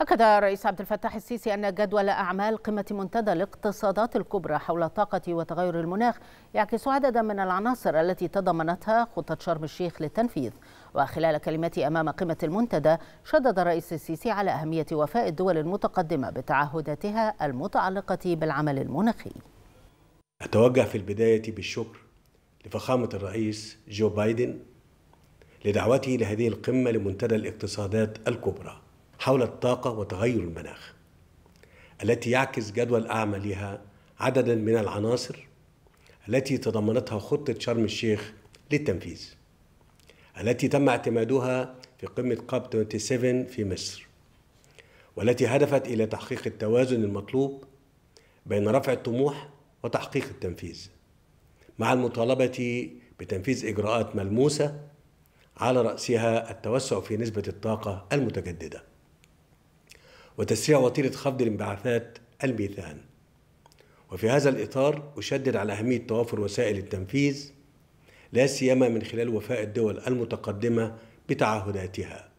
أكد الرئيس عبد الفتاح السيسي أن جدول أعمال قمة منتدى الاقتصادات الكبرى حول الطاقة وتغير المناخ يعكس عددا من العناصر التي تضمنتها خطة شرم الشيخ للتنفيذ وخلال كلمته أمام قمة المنتدى شدد الرئيس السيسي على أهمية وفاء الدول المتقدمة بتعهداتها المتعلقة بالعمل المناخي أتوجه في البداية بالشكر لفخامة الرئيس جو بايدن لدعوته لهذه القمة لمنتدى الاقتصادات الكبرى حول الطاقة وتغير المناخ التي يعكس جدول أعمالها عددا من العناصر التي تضمنتها خطة شرم الشيخ للتنفيذ التي تم اعتمادها في قمة كاب 27 في مصر والتي هدفت إلى تحقيق التوازن المطلوب بين رفع الطموح وتحقيق التنفيذ مع المطالبة بتنفيذ إجراءات ملموسة على رأسها التوسع في نسبة الطاقة المتجددة وتسريع وتيره خفض الانبعاثات الميثان وفي هذا الإطار أشدد على أهمية توافر وسائل التنفيذ لا سيما من خلال وفاء الدول المتقدمة بتعهداتها